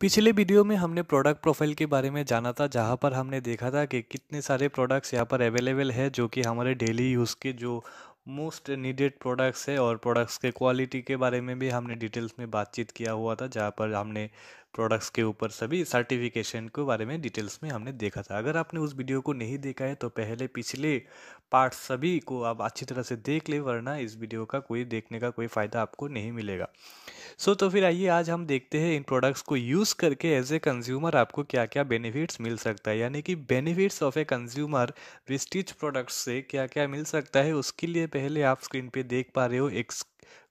पिछले वीडियो में हमने प्रोडक्ट प्रोफाइल के बारे में जाना था जहाँ पर हमने देखा था कि कितने सारे प्रोडक्ट्स यहाँ पर अवेलेबल है जो कि हमारे डेली यूज़ के जो मोस्ट नीडेड प्रोडक्ट्स है और प्रोडक्ट्स के क्वालिटी के बारे में भी हमने डिटेल्स में बातचीत किया हुआ था जहाँ पर हमने प्रोडक्ट्स के ऊपर सभी सर्टिफिकेशन के बारे में डिटेल्स में हमने देखा था अगर आपने उस वीडियो को नहीं देखा है तो पहले पिछले पार्ट सभी को आप अच्छी तरह से देख ले वरना इस वीडियो का कोई देखने का कोई फ़ायदा आपको नहीं मिलेगा सो तो फिर आइए आज हम देखते हैं इन प्रोडक्ट्स को यूज़ करके एज ए कंज्यूमर आपको क्या क्या बेनिफिट्स मिल सकता है यानी कि benefits of a consumer Vestige products से क्या क्या मिल सकता है उसके लिए पहले आप स्क्रीन पे देख पा रहे हो एक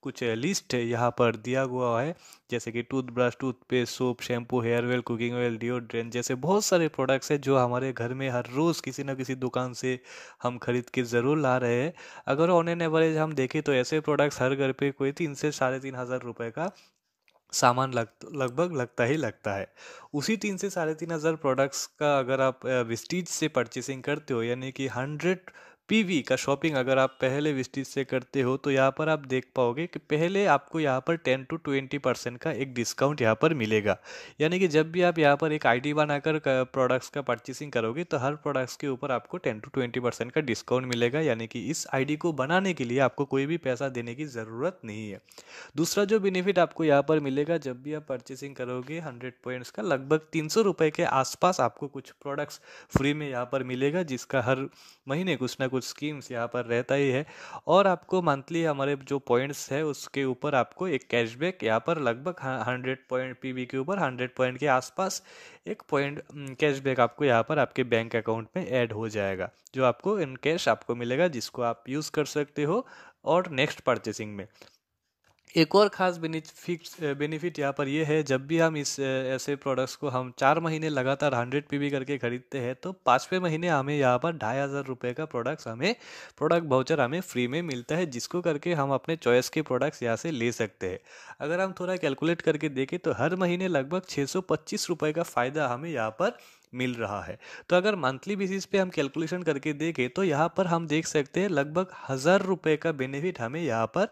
कुछ लिस्ट है यहाँ पर दिया हुआ है जैसे कि toothbrush toothpaste soap shampoo hair oil cooking oil deodorant जैसे बहुत सारे प्रोडक्ट्स हैं जो हमारे घर में हर रोज़ किसी न किसी दुकान से हम खरीद के ज़रूर ला रहे हैं अगर ऑन एन एवरेज हम देखें तो ऐसे प्रोडक्ट्स हर घर पर कोई तीन से साढ़े तीन हज़ार रुपये का सामान लग लगभग लगता ही लगता है उसी तीन से साढ़े तीन हज़ार प्रोडक्ट्स का अगर आप विस्टीज से परचेसिंग करते हो यानी कि हंड्रेड पीवी का शॉपिंग अगर आप पहले विस्टिज से करते हो तो यहाँ पर आप देख पाओगे कि पहले आपको यहाँ पर 10 टू 20 परसेंट का एक डिस्काउंट यहाँ पर मिलेगा यानी कि जब भी आप यहाँ पर एक आईडी बनाकर प्रोडक्ट्स का परचेसिंग करोगे तो हर प्रोडक्ट्स के ऊपर आपको 10 टू 20 परसेंट का डिस्काउंट मिलेगा यानी कि इस आई को बनाने के लिए आपको कोई भी पैसा देने की ज़रूरत नहीं है दूसरा जो बेनिफिट आपको यहाँ पर मिलेगा जब भी आप परचेसिंग करोगे हंड्रेड पॉइंट्स का लगभग तीन सौ के आसपास आपको कुछ प्रोडक्ट्स फ्री में यहाँ पर मिलेगा जिसका हर महीने कुछ ना कुछ कुछ स्कीम्स यहाँ पर रहता ही है और आपको मंथली हमारे जो पॉइंट्स है उसके ऊपर आपको एक कैशबैक यहाँ पर लगभग हंड्रेड पॉइंट पी के ऊपर हंड्रेड पॉइंट के आसपास एक पॉइंट कैशबैक आपको यहाँ पर आपके बैंक अकाउंट में ऐड हो जाएगा जो आपको इन कैश आपको मिलेगा जिसको आप यूज़ कर सकते हो और नेक्स्ट परचेसिंग में एक और ख़ास बेनिफिक्स बेनिफिट यहाँ पर ये है जब भी हम इस ऐसे प्रोडक्ट्स को हम चार महीने लगातार हंड्रेड पी करके ख़रीदते हैं तो पाँचवें महीने हमें यहाँ पर ढाई हज़ार रुपये का प्रोडक्ट्स हमें प्रोडक्ट भाउचर हमें फ्री में मिलता है जिसको करके हम अपने चॉइस के प्रोडक्ट्स यहाँ से ले सकते हैं अगर हम थोड़ा कैलकुलेट करके देखें तो हर महीने लगभग छः सौ का फ़ायदा हमें यहाँ पर मिल रहा है तो अगर मंथली बेसिस पे हम कैलकुलेशन करके देखें तो यहाँ पर हम देख सकते हैं लगभग हज़ार रुपये का बेनिफिट हमें यहाँ पर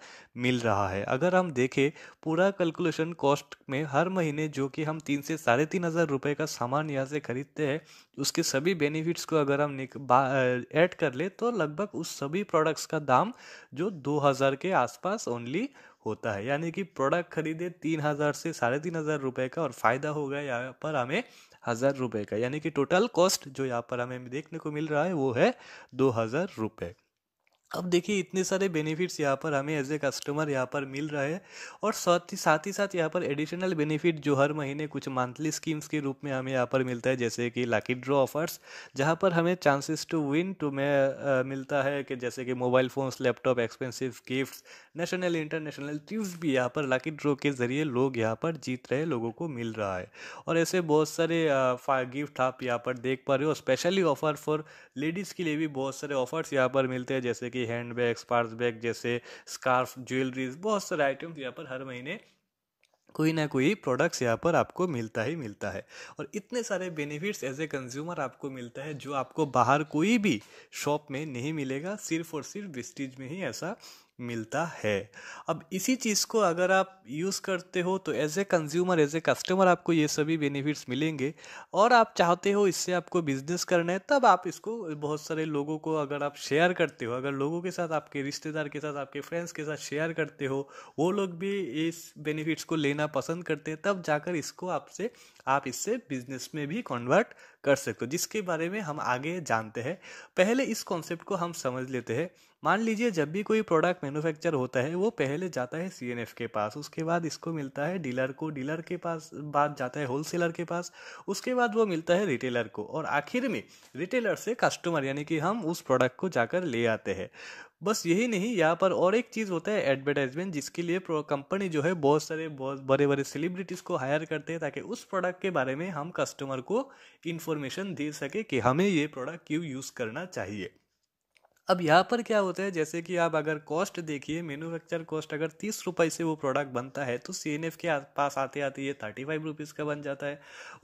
मिल रहा है अगर हम देखें पूरा कैलकुलेशन कॉस्ट में हर महीने जो कि हम तीन से साढ़े तीन हज़ार रुपये का सामान यहाँ से ख़रीदते हैं उसके सभी बेनिफिट्स को अगर हम ऐड कर ले तो लगभग उस सभी प्रोडक्ट्स का दाम जो दो हज़ार के आसपास ओनली होता है यानी कि प्रोडक्ट खरीदे तीन हज़ार से साढ़े तीन हज़ार रुपये का और फ़ायदा हो गया यहाँ पर हमें हज़ार रुपये का यानी कि टोटल कॉस्ट जो यहाँ पर हमें देखने को मिल रहा है वो है दो हज़ार रुपये अब देखिए इतने सारे बेनिफिट्स यहाँ पर हमें एज ए कस्टमर यहाँ पर मिल रहा है और साथ ही साथ ही साथ यहाँ पर एडिशनल बेनिफिट जो हर महीने कुछ मंथली स्कीम्स के रूप में हमें यहाँ पर मिलता है जैसे कि लाकी ड्रॉ ऑफर्स जहाँ पर हमें चांसेस टू विन टू में आ, मिलता है कि जैसे कि mobile phones laptop expensive gifts national international gift भी यहाँ पर लाकी ड्रॉ के ज़रिए लोग यहाँ पर जीत रहे लोगों को मिल रहा है और ऐसे बहुत सारे गिफ्ट आप यहाँ पर देख पा रहे हो स्पेशली ऑफ़र फॉर लेडीज़ के लिए भी बहुत सारे ऑफ़र्स यहाँ पर मिलते हैं जैसे कि हैंड बैग्स पार्स बैग जैसे स्कार्फ ज्वेलरीज बहुत सारे आइटम्स यहाँ पर हर महीने कोई ना कोई प्रोडक्ट्स यहाँ पर आपको मिलता ही मिलता है और इतने सारे बेनिफिट्स एज ए कंज्यूमर आपको मिलता है जो आपको बाहर कोई भी शॉप में नहीं मिलेगा सिर्फ और सिर्फ विस्टिज में ही ऐसा मिलता है अब इसी चीज़ को अगर आप यूज़ करते हो तो as a consumer as a customer आपको ये सभी बेनिफिट्स मिलेंगे और आप चाहते हो इससे आपको बिजनेस करना है तब आप इसको बहुत सारे लोगों को अगर आप शेयर करते हो अगर लोगों के साथ आपके रिश्तेदार के साथ आपके फ्रेंड्स के साथ शेयर करते हो वो लोग भी इस बेनिफिट्स को लेना पसंद करते हैं तब जाकर इसको आपसे आप इससे बिजनेस में भी कन्वर्ट कर सकते हो जिसके बारे में हम आगे जानते हैं पहले इस कॉन्सेप्ट को हम समझ लेते हैं मान लीजिए जब भी कोई प्रोडक्ट मैन्युफैक्चर होता है वो पहले जाता है सी के पास उसके बाद इसको मिलता है डीलर को डीलर के पास बाद जाता है होलसेलर के पास उसके बाद वो मिलता है रिटेलर को और आखिर में रिटेलर से कस्टमर यानी कि हम उस प्रोडक्ट को जाकर ले आते हैं बस यही नहीं यहाँ पर और एक चीज़ होता है एडवर्टाइजमेंट जिसके लिए कंपनी जो है बहुत सारे बहुत बड़े बड़े सेलिब्रिटीज़ को हायर करते हैं ताकि उस प्रोडक्ट के बारे में हम कस्टमर को इन्फॉर्मेशन दे सके कि हमें ये प्रोडक्ट क्यों यूज़ करना चाहिए अब यहाँ पर क्या होता है जैसे कि आप अगर कॉस्ट देखिए मैन्युफैक्चर कॉस्ट अगर तीस रुपये से वो प्रोडक्ट बनता है तो सी के पास आते आते ये थर्टी फाइव रुपीज़ का बन जाता है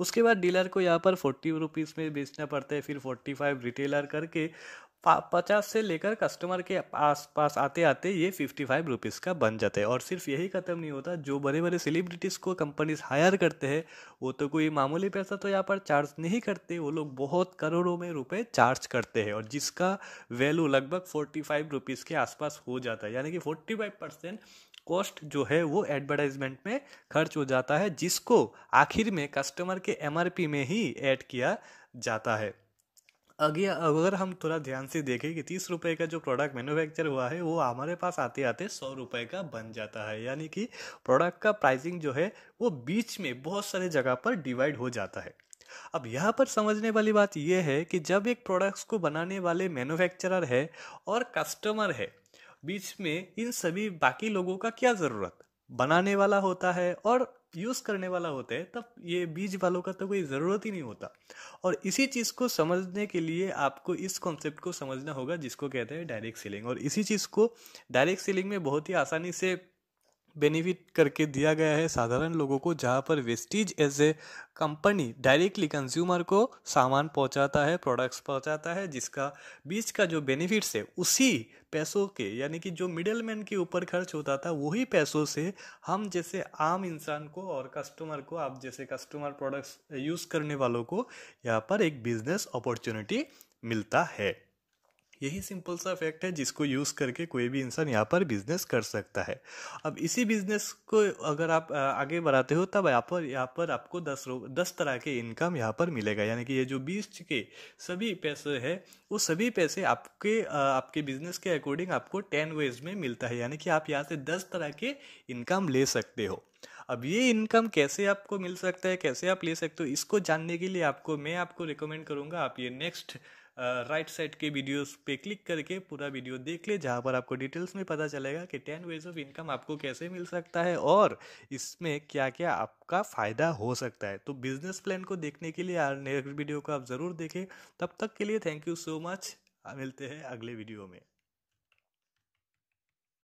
उसके बाद डीलर को यहाँ पर फोर्टी रुपीज़ में बेचना पड़ता है फिर फोर्टी फाइव रिटेलर करके पचास से लेकर कस्टमर के आस पास आते आते ये फिफ्टी फाइव रुपीज़ का बन जाता है और सिर्फ यही ख़त्म नहीं होता जो बड़े बड़े सेलिब्रिटीज़ को कंपनीज हायर करते हैं वो तो कोई मामूली पैसा तो यहाँ पर चार्ज नहीं करते वो लोग बहुत करोड़ों में रुपए चार्ज करते हैं और जिसका वैल्यू लगभग फोर्टी फाइव रुपीज़ के आसपास हो जाता है यानी कि फोर्टी फाइव परसेंट कॉस्ट जो है वो एडवर्टाइजमेंट में खर्च हो जाता है जिसको आखिर में कस्टमर के एमआरपी में ही ऐड किया जाता है अगे अगर हम थोड़ा ध्यान से देखें कि तीस रुपये का जो प्रोडक्ट मैन्युफैक्चर हुआ है वो हमारे पास आते आते सौ रुपये का बन जाता है यानी कि प्रोडक्ट का प्राइसिंग जो है वो बीच में बहुत सारे जगह पर डिवाइड हो जाता है अब यहाँ पर समझने वाली बात यह है कि जब एक प्रोडक्ट्स को बनाने वाले मैन्युफैक्चरर है और कस्टमर है बीच में इन सभी बाकी लोगों का क्या ज़रूरत बनाने वाला होता है और यूज करने वाला होता है तब ये बीज वालों का तो कोई ज़रूरत ही नहीं होता और इसी चीज़ को समझने के लिए आपको इस कॉन्सेप्ट को समझना होगा जिसको कहते हैं डायरेक्ट सेलिंग और इसी चीज़ को डायरेक्ट सेलिंग में बहुत ही आसानी से बेनिफिट करके दिया गया है साधारण लोगों को जहाँ पर Vestige as a company directly consumer को सामान पहुँचाता है प्रोडक्ट्स पहुँचाता है जिसका बीच का जो बेनिफिट्स है उसी पैसों के यानी कि जो मिडल मैन के ऊपर खर्च होता था वही पैसों से हम जैसे आम इंसान को और कस्टमर को आप जैसे कस्टमर प्रोडक्ट्स यूज़ करने वालों को यहाँ पर एक बिजनेस अपॉर्चुनिटी मिलता है यही सिंपल सा फैक्ट है जिसको यूज़ करके कोई भी इंसान यहाँ पर बिजनेस कर सकता है अब इसी बिजनेस को अगर आप आगे बढ़ाते हो तब यहाँ पर यहाँ पर आपको दस दस तरह के इनकम यहाँ पर मिलेगा यानी कि ये जो बीस के सभी पैसे है वो सभी पैसे आपके आपके बिजनेस के अकॉर्डिंग आपको टेन वेज में मिलता है यानी कि आप यहाँ से दस तरह के इनकम ले सकते हो अब ये इनकम कैसे आपको मिल सकता है कैसे आप ले सकते हो इसको जानने के लिए आपको मैं आपको रिकमेंड करूँगा आप ये नेक्स्ट राइट साइड के वीडियोस पे क्लिक करके पूरा वीडियो देख ले जहाँ पर आपको डिटेल्स में पता चलेगा कि टेन वेज ऑफ इनकम आपको कैसे मिल सकता है और इसमें क्या क्या आपका फ़ायदा हो सकता है तो बिजनेस प्लान को देखने के लिए नेक्स्ट वीडियो को आप ज़रूर देखें तब तक के लिए थैंक यू सो मच मिलते हैं अगले वीडियो में